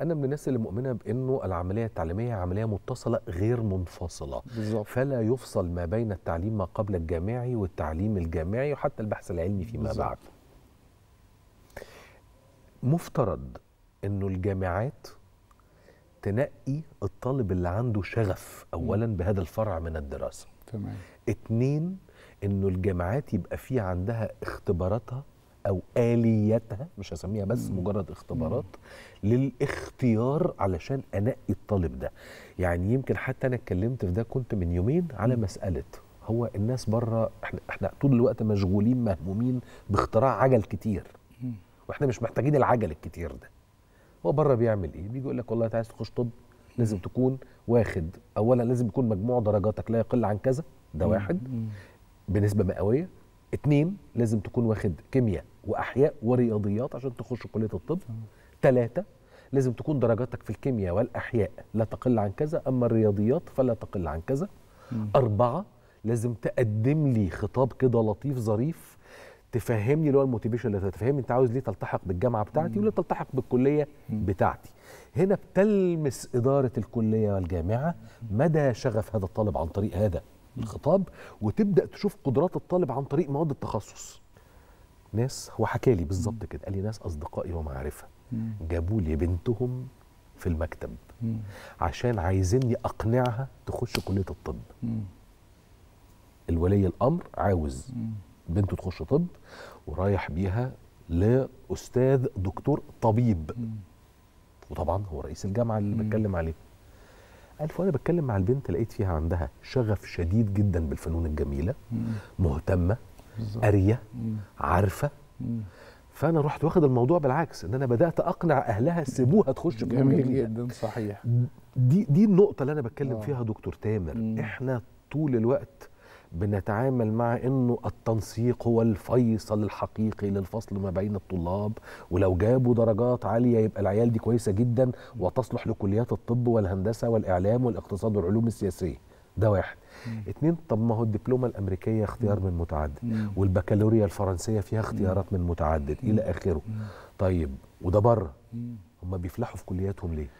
انا من الناس اللي مؤمنه بانه العمليه التعليميه عمليه متصله غير منفصله بالزبط. فلا يفصل ما بين التعليم ما قبل الجامعي والتعليم الجامعي وحتى البحث العلمي فيما بالزبط. بعد مفترض انه الجامعات تنقي الطالب اللي عنده شغف اولا بهذا الفرع من الدراسه تمام اتنين انه الجامعات يبقى في عندها اختباراتها او اليتها مش هسميها بس مجرد اختبارات للاختيار علشان انقي الطالب ده يعني يمكن حتى انا اتكلمت في ده كنت من يومين على مساله هو الناس بره احنا احنا طول الوقت مشغولين مهمومين باختراع عجل كتير واحنا مش محتاجين العجل الكتير ده هو بره بيعمل ايه بيجي يقول لك والله انت عايز تخش طب لازم تكون واخد اولا لازم يكون مجموع درجاتك لا يقل عن كذا ده واحد بنسبه مئويه اتنين لازم تكون واخد كيمياء واحياء ورياضيات عشان تخش كليه الطب ثلاثه لازم تكون درجاتك في الكيمياء والاحياء لا تقل عن كذا اما الرياضيات فلا تقل عن كذا مم. اربعه لازم تقدم لي خطاب كده لطيف ظريف تفهمني اللي هو الموتيفيشن اللي تفهمني انت عاوز ليه تلتحق بالجامعه بتاعتي وليه تلتحق بالكليه بتاعتي هنا بتلمس اداره الكليه والجامعه مدى شغف هذا الطالب عن طريق هذا الخطاب وتبدا تشوف قدرات الطالب عن طريق مواد التخصص ناس هو حكى لي بالظبط كده قال لي ناس اصدقائي ومعارفه جابوا لي بنتهم في المكتب مم. عشان عايزيني اقنعها تخش كليه الطب مم. الولي الامر عاوز مم. بنته تخش طب ورايح بيها لاستاذ دكتور طبيب وطبعا هو رئيس الجامعه اللي بتكلم عليه قال فانا بتكلم مع البنت لقيت فيها عندها شغف شديد جدا بالفنون الجميله مهتمه قاريه عارفه فانا رحت واخد الموضوع بالعكس ان انا بدات اقنع اهلها سيبوها تخش في جميل جدا صحيح دي دي النقطه اللي انا بتكلم آه. فيها دكتور تامر مم. احنا طول الوقت بنتعامل مع انه التنسيق هو الفيصل الحقيقي للفصل ما بين الطلاب ولو جابوا درجات عاليه يبقى العيال دي كويسه جدا وتصلح لكليات الطب والهندسه والاعلام والاقتصاد والعلوم السياسيه ده واحد مم. اتنين طب ما هو الدبلومه الامريكيه اختيار مم. من متعدد مم. والبكالوريا الفرنسيه فيها اختيارات من متعدد الى اخره طيب وده بره هم بيفلحوا في كلياتهم ليه